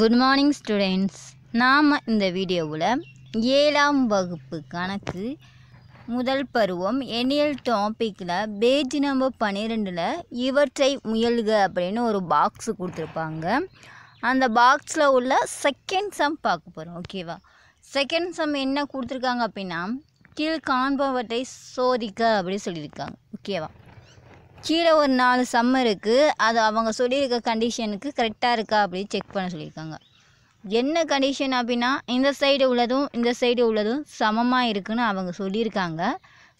good morning students நாம் இந்த வீடியோவில் ஏழாம் வகுப்பு கணக்கு முதல் பருவம் எண்ணியல் டாப்பிக்கில் பேஜ் நம்பர் பன்னிரெண்டில் இவற்றை முயல்க அப்படின்னு ஒரு பாக்ஸ் கொடுத்துருப்பாங்க அந்த பாக்ஸில் உள்ள செகண்ட் சம் பார்க்க போகிறோம் ஓகேவா செகண்ட் சம் என்ன கொடுத்துருக்காங்க அப்படின்னா கீழ் காண்பவற்றை சோதிக்க அப்படின்னு சொல்லியிருக்காங்க ஓகேவா கீழே ஒரு நாலு சம்மர் இருக்குது அது அவங்க சொல்லியிருக்க கண்டிஷனுக்கு கரெக்டாக இருக்கா அப்படின்னு செக் பண்ண சொல்லியிருக்காங்க என்ன கண்டிஷன் அப்படின்னா இந்த சைடு உள்ளதும் இந்த சைடு உள்ளதும் சமமாக இருக்குன்னு அவங்க சொல்லியிருக்காங்க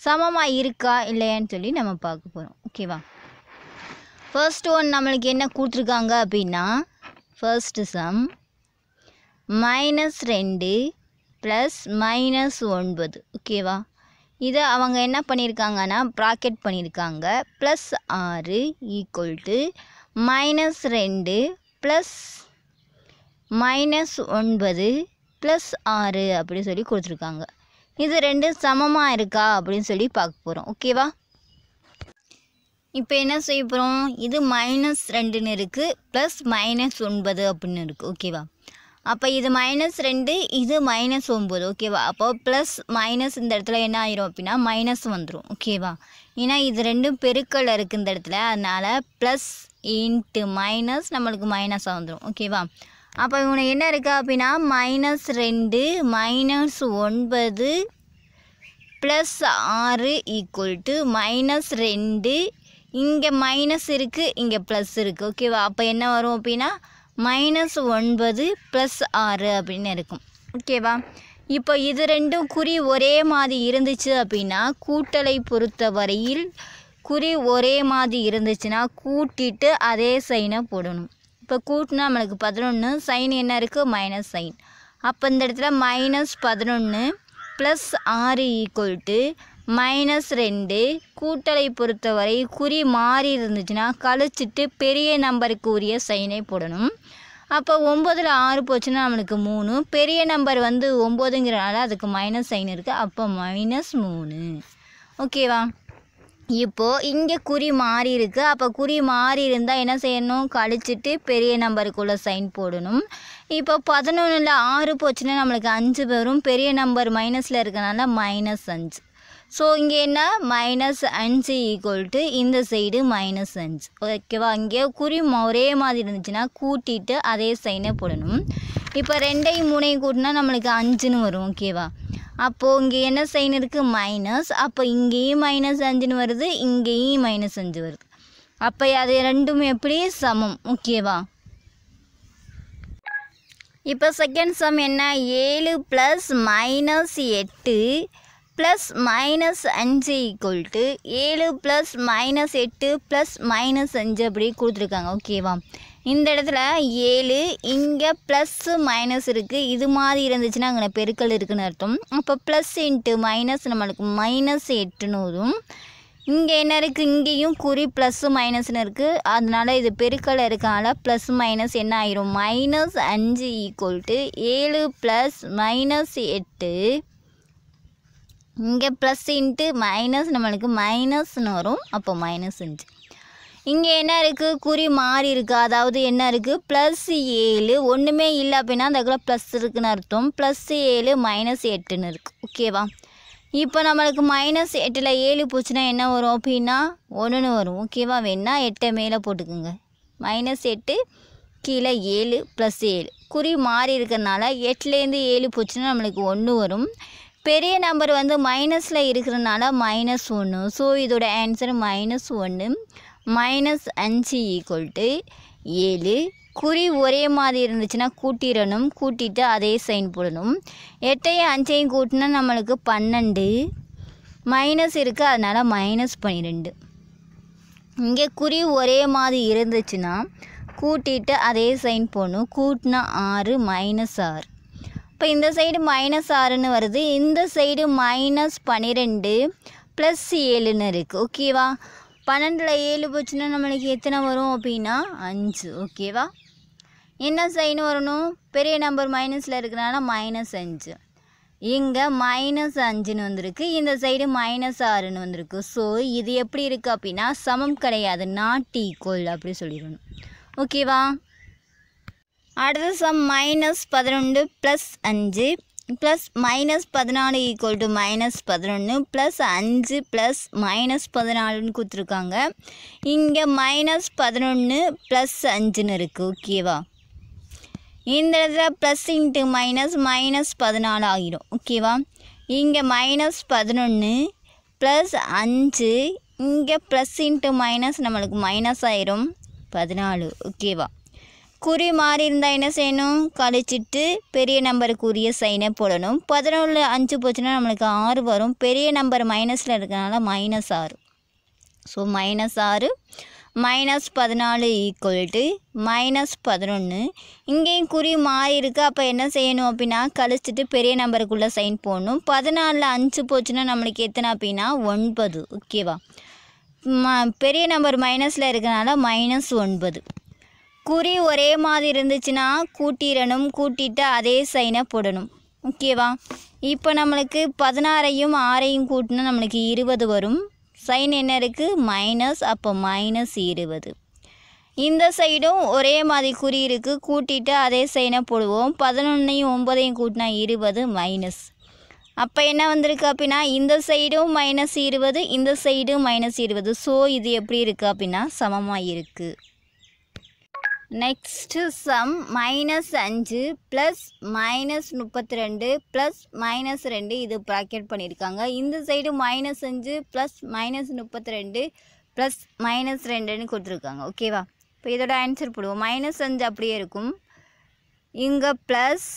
சமமாக இருக்கா இல்லையான்னு சொல்லி நம்ம பார்க்க போகிறோம் ஓகேவா ஃபர்ஸ்ட் ஒன் நம்மளுக்கு என்ன கொடுத்துருக்காங்க அப்படின்னா ஃபர்ஸ்ட்டு சம் மைனஸ் ரெண்டு ப்ளஸ் மைனஸ் ஒன்பது ஓகேவா இதை அவங்க என்ன பண்ணியிருக்காங்கன்னா ப்ராக்கெட் பண்ணியிருக்காங்க ப்ளஸ் ஆறு ஈக்குவல் டு மைனஸ் ரெண்டு ப்ளஸ் மைனஸ் ஒன்பது ப்ளஸ் ஆறு அப்படின்னு சொல்லி கொடுத்துருக்காங்க இது ரெண்டு சமமாக இருக்கா அப்படின்னு சொல்லி பார்க்க போகிறோம் ஓகேவா இப்போ என்ன செய்ய போகிறோம் இது மைனஸ் ரெண்டுன்னு இருக்குது ப்ளஸ் மைனஸ் ஒன்பது அப்படின்னு இருக்குது ஓகேவா அப்போ இது மைனஸ் ரெண்டு இது மைனஸ் ஒம்பது ஓகேவா அப்போ ப்ளஸ் மைனஸ் இந்த இடத்துல என்ன ஆயிரும் அப்படின்னா மைனஸ் வந்துடும் ஓகேவா ஏன்னா இது ரெண்டும் பெருக்கல் இருக்குது இந்த இடத்துல அதனால் ப்ளஸ் இன்ட்டு மைனஸ் நம்மளுக்கு மைனஸாக வந்துடும் ஓகேவா அப்போ இவனுக்கு என்ன இருக்குது அப்படின்னா மைனஸ் ரெண்டு மைனஸ் ஒன்பது ப்ளஸ் ஆறு ஈக்குவல் டு மைனஸ் ரெண்டு இங்கே மைனஸ் இருக்குது இங்கே ப்ளஸ் இருக்குது ஓகேவா அப்போ என்ன வரும் அப்படின்னா மைனஸ் ஒன்பது ப்ளஸ் ஆறு அப்படின்னு இருக்கும் ஓகேவா இப்போ இது ரெண்டும் குறி ஒரே மாதிரி இருந்துச்சு அப்படின்னா கூட்டலை பொறுத்த வரையில் குறி ஒரே மாதிரி இருந்துச்சுன்னா கூட்டிட்டு அதே சைனை போடணும் இப்போ கூட்டினா நம்மளுக்கு பதினொன்று சைன் என்ன இருக்குது மைனஸ் சைன் அப்போ இந்த இடத்துல மைனஸ் பதினொன்று ப்ளஸ் ஆறு ஈக்குவல் டு மைனஸ் ரெண்டு கூட்டலை பொறுத்தவரை குறி மாறி இருந்துச்சுன்னா கழிச்சிட்டு பெரிய நம்பருக்கு உரிய சைனை போடணும் அப்போ ஒம்பதில் ஆறு போச்சுன்னா நம்மளுக்கு மூணு பெரிய நம்பர் வந்து ஒம்பதுங்கிறனால அதுக்கு மைனஸ் சைன் இருக்குது அப்போ மைனஸ் மூணு ஓகேவா இப்போது இங்கே குறி மாறி இருக்குது அப்போ குறி மாறி இருந்தால் என்ன செய்யணும் கழிச்சிட்டு பெரிய நம்பருக்குள்ளே சைன் போடணும் இப்போ பதினொன்றில் ஆறு போச்சுன்னா நம்மளுக்கு அஞ்சு பேரும் பெரிய நம்பர் மைனஸில் இருக்கனால மைனஸ் அஞ்சு ஸோ இங்கே என்ன மைனஸ் அஞ்சு ஈக்குவல் டு இந்த சைடு மைனஸ் அஞ்சு ஓகேவா இங்கே குறி ஒரே மாதிரி இருந்துச்சுன்னா கூட்டிட்டு அதே சைனை போடணும் இப்போ ரெண்டையும் மூணையும் கூட்டினா நம்மளுக்கு அஞ்சுன்னு வரும் ஓகேவா அப்போது இங்கே என்ன சைன் இருக்குது மைனஸ் அப்போ இங்கேயும் மைனஸ் அஞ்சுன்னு வருது இங்கேயும் மைனஸ் அஞ்சு வருது அப்போ அது ரெண்டும் எப்படி சமம் ஓகேவா இப்போ செகண்ட் சம் என்ன ஏழு ப்ளஸ் மைனஸ் எட்டு ப்ளஸ் மைனஸ் அஞ்சு ஈக்குவல் டு ஏழு ப்ளஸ் மைனஸ் எட்டு ப்ளஸ் மைனஸ் அஞ்சு அப்படி கொடுத்துருக்காங்க ஓகேவா இந்த இடத்துல ஏழு இங்கே ப்ளஸ்ஸு மைனஸ் இருக்குது இது மாதிரி இருந்துச்சுன்னா அங்கே பெருக்கல் இருக்குதுன்னு அர்த்தம் அப்போ ப்ளஸ் இன்ட்டு மைனஸ் நம்மளுக்கு மைனஸ் எட்டுன்னு வரும் இங்கே என்ன இருக்குது இங்கேயும் குறி ப்ளஸ்ஸு மைனஸ்னு இருக்குது அதனால் இது பெருக்கல் இருக்கனால ப்ளஸ் மைனஸ் என்ன ஆயிரும் மைனஸ் அஞ்சு ஈக்குவல் டு ஏழு ப்ளஸ் மைனஸ் எட்டு இங்கே ப்ளஸ் இன்ட்டு மைனஸ் நம்மளுக்கு மைனஸ்னு வரும் அப்போ மைனஸ் இன்ச்சு இங்கே என்ன இருக்குது குறி மாறி இருக்குது அதாவது என்ன இருக்குது ப்ளஸ் ஏழு ஒன்றுமே இல்லை அப்படின்னா அந்த இடத்துல ப்ளஸ் இருக்குன்னு அர்த்தம் ப்ளஸ் ஏழு மைனஸ் எட்டுன்னு இருக்குது ஓகேவா இப்போ நம்மளுக்கு மைனஸ் எட்டில் ஏழு போச்சுன்னா என்ன வரும் அப்படின்னா ஒன்றுன்னு வரும் ஓகேவா வேணா எட்டை மேலே போட்டுக்குங்க மைனஸ் எட்டு கீழே ஏழு ப்ளஸ் ஏழு குறி மாறி இருக்கிறதுனால எட்டுலேருந்து ஏழு போச்சுன்னா நம்மளுக்கு ஒன்று வரும் பெரிய நம்பர் வந்து மைனஸில் இருக்கிறனால மைனஸ் ஒன்று ஸோ இதோட ஆன்சர் மைனஸ் ஒன்று மைனஸ் அஞ்சு ஈக்குவல் டு ஏழு குறி ஒரே மாதிரி இருந்துச்சுன்னா கூட்டிடணும் கூட்டிட்டு அதே சைன் போடணும் எட்டையும் அஞ்சையும் கூட்டினா நம்மளுக்கு பன்னெண்டு மைனஸ் இருக்குது அதனால் மைனஸ் பன்னிரெண்டு இங்கே குறி ஒரே மாதிரி இருந்துச்சுன்னா கூட்டிட்டு அதே சைன் போடணும் கூட்டினா ஆறு மைனஸ் ஆறு இப்போ இந்த சைடு மைனஸ் ஆறுன்னு வருது இந்த சைடு மைனஸ் பன்னிரெண்டு ப்ளஸ் ஏழுன்னு இருக்குது ஓகேவா பன்னெண்டில் ஏழு போச்சுன்னா நம்மளுக்கு எத்தனை வரும் அப்படின்னா அஞ்சு ஓகேவா என்ன சைன் வரணும் பெரிய நம்பர் மைனஸில் இருக்கிறனால மைனஸ் அஞ்சு இங்கே மைனஸ் அஞ்சுன்னு வந்திருக்கு இந்த சைடு மைனஸ் ஆறுன்னு வந்திருக்கு ஸோ இது எப்படி இருக்குது அப்படின்னா சமம் கிடையாது நாட் ஈக்குவல் அப்படி சொல்லிடணும் ஓகேவா அடுத்த சம் மைனஸ் பதினொன்று ப்ளஸ் அஞ்சு ப்ளஸ் மைனஸ் பதினாலு ஈக்குவல் டு மைனஸ் பதினொன்று ப்ளஸ் அஞ்சு ப்ளஸ் மைனஸ் பதினாலுன்னு கொடுத்துருக்காங்க இங்கே மைனஸ் பதினொன்று ப்ளஸ் அஞ்சுன்னு இருக்குது ஓகேவா இந்த இடத்துல ப்ளஸ் இன்ட்டு மைனஸ் மைனஸ் பதினாலு ஆகிடும் ஓகேவா இங்கே மைனஸ் பதினொன்று ப்ளஸ் அஞ்சு இங்கே ப்ளஸ் இன்ட்டு மைனஸ் நம்மளுக்கு மைனஸ் ஆயிரும் பதினாலு ஓகேவா குறி மாறி என்ன செய்யணும் கழிச்சிட்டு பெரிய நம்பருக்கு உரிய சைனை போடணும் பதினொன்று அஞ்சு போச்சுன்னா நம்மளுக்கு ஆறு வரும் பெரிய நம்பர் மைனஸில் இருக்கிறனால மைனஸ் ஆறு ஸோ மைனஸ் ஆறு மைனஸ் பதினாலு ஈக்குவல் டு மைனஸ் பதினொன்று இங்கேயும் குறி மாறி இருக்குது அப்போ என்ன செய்யணும் அப்படின்னா கழிச்சிட்டு பெரிய நம்பருக்குள்ளே சைன் போடணும் பதினாலில் அஞ்சு போச்சுன்னா நம்மளுக்கு எத்தனை அப்படின்னா ஒன்பது ஓகேவா ம பெரிய நம்பர் மைனஸில் இருக்கனால மைனஸ் ஒன்பது குறி ஒரே மாதிரி இருந்துச்சுன்னா கூட்டிடணும் கூட்டிட்டு அதே சைனை போடணும் ஓகேவா இப்போ நம்மளுக்கு பதினாறையும் ஆறையும் கூட்டினா நம்மளுக்கு இருபது வரும் சைன் என்ன இருக்குது மைனஸ் அப்போ மைனஸ் இருபது இந்த சைடும் ஒரே மாதிரி குறி இருக்குது கூட்டிட்டு அதே சைனை போடுவோம் பதினொன்றையும் ஒம்பதையும் கூட்டினா இருபது மைனஸ் அப்போ என்ன வந்திருக்கு அப்படின்னா இந்த சைடும் மைனஸ் இருபது இந்த சைடும் மைனஸ் இருபது ஸோ இது எப்படி இருக்குது அப்படின்னா சமமாக இருக்குது நெக்ஸ்ட்டு சம் மைனஸ் அஞ்சு ப்ளஸ் மைனஸ் முப்பத்தி ரெண்டு ப்ளஸ் மைனஸ் ரெண்டு இது ப்ராக்கெட் பண்ணியிருக்காங்க இந்த சைடு மைனஸ் அஞ்சு ப்ளஸ் மைனஸ் முப்பத்தி ரெண்டு ப்ளஸ் மைனஸ் ரெண்டுன்னு கொடுத்துருக்காங்க ஓகேவா இப்போ இதோட ஆன்சர் போடுவோம் மைனஸ் அஞ்சு அப்படியே இருக்கும் இங்கே ப்ளஸ்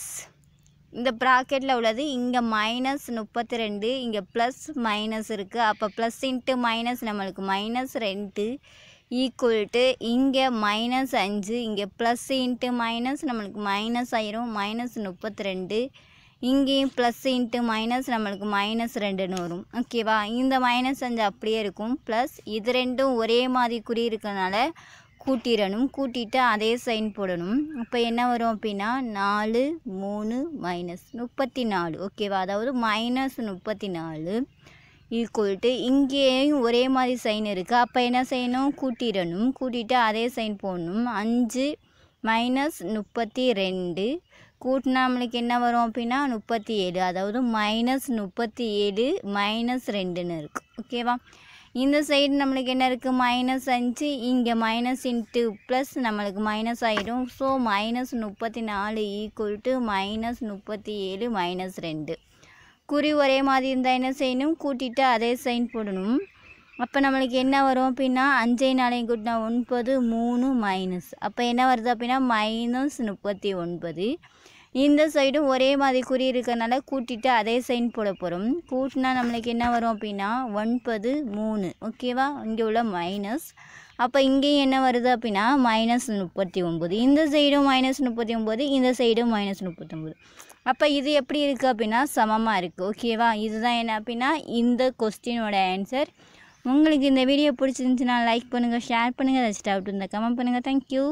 இந்த ப்ராக்கெட்டில் உள்ளது இங்கே மைனஸ் முப்பத்தி ரெண்டு இங்கே ப்ளஸ் மைனஸ் இருக்குது அப்போ ப்ளஸ் இன்ட்டு மைனஸ் நம்மளுக்கு மைனஸ் ரெண்டு ஈக்குவல் டு இங்கே மைனஸ் அஞ்சு இங்கே ப்ளஸ் இன்ட்டு மைனஸ் நம்மளுக்கு மைனஸ் ஆயிரும் மைனஸ் முப்பத்தி ரெண்டு இங்கேயும் ப்ளஸ் இன்ட்டு மைனஸ் நம்மளுக்கு மைனஸ் ரெண்டுன்னு வரும் ஓகேவா இந்த மைனஸ் அஞ்சு அப்படியே இருக்கும் ப்ளஸ் இது ரெண்டும் ஒரே மாதிரி குறி இருக்கிறதுனால கூட்டிடணும் கூட்டிட்டு அதே சைன் போடணும் இப்போ என்ன வரும் அப்படின்னா நாலு மூணு மைனஸ் முப்பத்தி நாலு ஓகேவா அதாவது மைனஸ் முப்பத்தி நாலு ஈக்குவல்ட்டு இங்கேயும் ஒரே மாதிரி சைன் இருக்குது அப்போ என்ன செய்யணும் கூட்டிடணும் கூட்டிட்டு அதே சைன் போடணும் அஞ்சு மைனஸ் முப்பத்தி ரெண்டு கூட்டினா நம்மளுக்கு என்ன வரும் அப்படின்னா முப்பத்தி ஏழு அதாவது மைனஸ் முப்பத்தி ஏழு மைனஸ் ரெண்டுன்னு இருக்குது ஓகேவா இந்த சைடு நம்மளுக்கு என்ன இருக்குது மைனஸ் அஞ்சு இங்கே மைனஸ் இன்ட்டு ப்ளஸ் நம்மளுக்கு மைனஸ் ஆகிடும் ஸோ மைனஸ் முப்பத்தி நாலு ஈக்குவல் டு மைனஸ் முப்பத்தி ஏழு மைனஸ் ரெண்டு குறி ஒரே மாதிரி இருந்தால் என்ன செய்யணும் கூட்டிகிட்டு அதே சைன் போடணும் அப்போ நம்மளுக்கு என்ன வரும் அப்படின்னா அஞ்சை நாளையும் கூட்டினா ஒன்பது மூணு மைனஸ் அப்போ என்ன வருது அப்படின்னா மைனஸ் முப்பத்தி ஒன்பது இந்த சைடும் ஒரே மாதிரி குறி இருக்கிறனால கூட்டிட்டு அதே சைன் போட போகிறோம் கூட்டினா நம்மளுக்கு என்ன வரும் அப்படின்னா ஒன்பது மூணு ஓகேவா இங்கே உள்ள மைனஸ் அப்போ இங்கே என்ன வருது அப்படின்னா மைனஸ் முப்பத்தி ஒம்பது இந்த சைடும் மைனஸ் முப்பத்தி ஒம்பது இந்த சைடும் மைனஸ் முப்பத்தொம்பது அப்போ இது எப்படி இருக்குது அப்படின்னா சமமாக இருக்குது ஓகேவா இதுதான் என்ன அப்படின்னா இந்த கொஸ்டினோட ஆன்சர் உங்களுக்கு இந்த வீடியோ பிடிச்சிருந்துச்சுன்னா லைக் பண்ணுங்கள் ஷேர் பண்ணுங்கள் ரசிட் அவுட் இருந்தால் கமெண்ட் பண்ணுங்கள் தேங்க்யூ